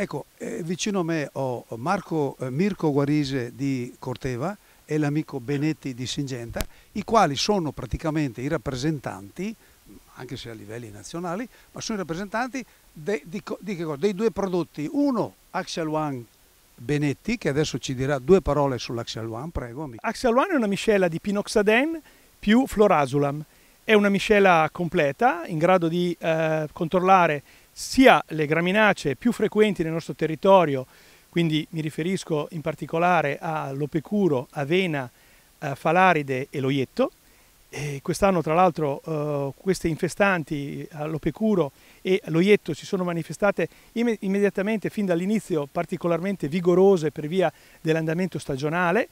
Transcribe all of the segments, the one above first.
Ecco, eh, vicino a me ho Marco, eh, Mirko Guarise di Corteva e l'amico Benetti di Singenta, i quali sono praticamente i rappresentanti, anche se a livelli nazionali, ma sono i rappresentanti de, di, di dei due prodotti. Uno, Axel One Benetti, che adesso ci dirà due parole sull'Axial One, prego. Amico. Axial One è una miscela di Pinoxaden più Florasulam. È una miscela completa in grado di eh, controllare sia le graminacee più frequenti nel nostro territorio, quindi mi riferisco in particolare all'opecuro, avena, eh, falaride e loietto. quest'anno tra l'altro eh, queste infestanti all'opecuro e all'oietto si sono manifestate immediatamente fin dall'inizio particolarmente vigorose per via dell'andamento stagionale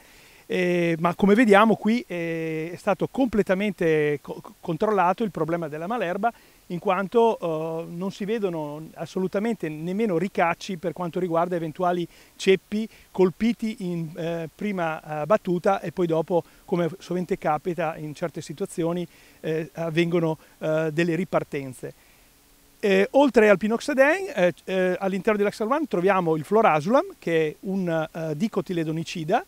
eh, ma come vediamo qui eh, è stato completamente co- controllato il problema della malerba in quanto eh, non si vedono assolutamente nemmeno ricacci per quanto riguarda eventuali ceppi colpiti in eh, prima eh, battuta e poi dopo, come sovente capita in certe situazioni, eh, avvengono delle ripartenze. Eh, oltre al Pinoxeden, eh, eh, all'interno dell'Axalvan troviamo il Florasulam, che è un dicotiledonicida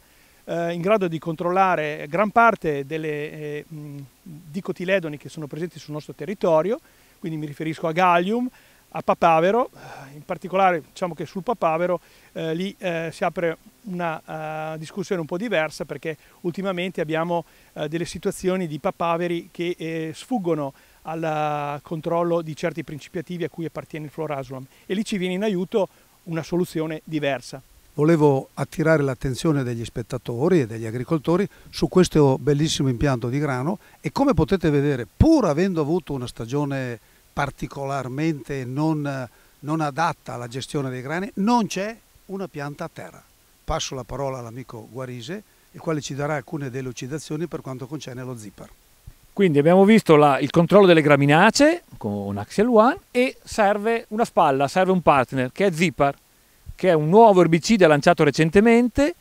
eh, in grado di controllare gran parte delle eh, dicotiledoni che sono presenti sul nostro territorio, quindi mi riferisco a gallium, a papavero, eh, in particolare diciamo che sul papavero eh, lì eh, si apre una uh, discussione un po' diversa perché ultimamente abbiamo uh, delle situazioni di papaveri che eh, sfuggono al controllo di certi principi attivi a cui appartiene il florasulam e lì ci viene in aiuto una soluzione diversa volevo attirare l'attenzione degli spettatori e degli agricoltori su questo bellissimo impianto di grano e come potete vedere, pur avendo avuto una stagione particolarmente non, non adatta alla gestione dei grani, non c'è una pianta a terra. Passo la parola all'amico Guarise, il quale ci darà alcune delucidazioni per quanto concerne lo zipper. Quindi abbiamo visto la, il controllo delle graminacee con Axial One e serve una spalla, serve un partner che è Zipar che è un nuovo erbicida lanciato recentemente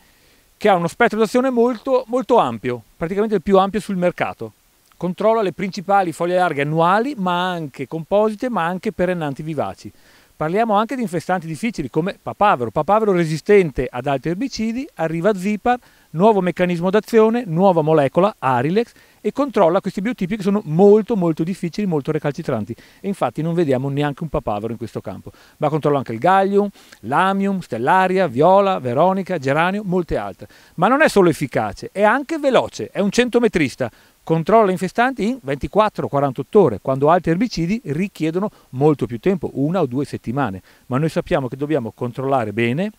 che ha uno spettro d'azione molto, molto ampio, praticamente il più ampio sul mercato. Controlla le principali foglie larghe annuali, ma anche composite, ma anche perennanti vivaci. Parliamo anche di infestanti difficili come papavero, papavero resistente ad altri erbicidi, arriva Zipar, nuovo meccanismo d'azione, nuova molecola, Arilex, e controlla questi biotipi che sono molto molto difficili, molto recalcitranti e infatti non vediamo neanche un papavero in questo campo, ma controlla anche il gallium, l'amium, stellaria, viola, veronica, geranio, molte altre. Ma non è solo efficace, è anche veloce, è un centometrista, controlla infestanti in 24-48 ore, quando altri erbicidi richiedono molto più tempo, una o due settimane. Ma noi sappiamo che dobbiamo controllare bene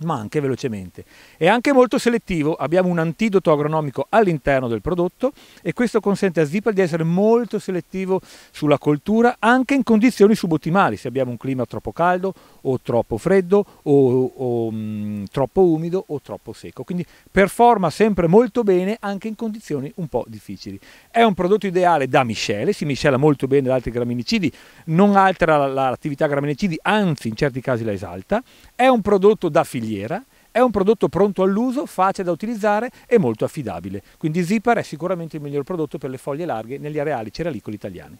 ma anche velocemente. È anche molto selettivo, abbiamo un antidoto agronomico all'interno del prodotto e questo consente a Zipal di essere molto selettivo sulla coltura anche in condizioni subottimali, se abbiamo un clima troppo caldo o troppo freddo o, o mh, mm, troppo umido o troppo secco. Quindi performa sempre molto bene anche in condizioni un po' difficili. È un prodotto ideale da miscele, si miscela molto bene ad altri graminicidi, non altera l'attività graminicidi, anzi in certi casi la esalta. È un prodotto da filiera giornaliera, è un prodotto pronto all'uso, facile da utilizzare e molto affidabile. Quindi Zipar è sicuramente il miglior prodotto per le foglie larghe negli areali ceralicoli italiani.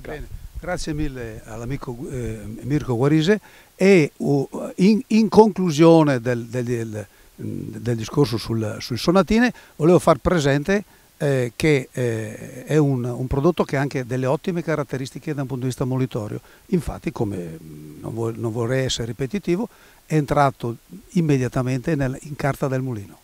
Grazie, Grazie mille all'amico eh, Mirko Guarise e uh, in, in, conclusione del, del, del, mm, del discorso sul, sui sonatine volevo far presente eh, che eh, è un, un, prodotto che ha anche delle ottime caratteristiche da un punto di vista molitorio. Infatti, come mm, non, vo non vorrei essere ripetitivo, è entrato immediatamente nel, in carta del mulino.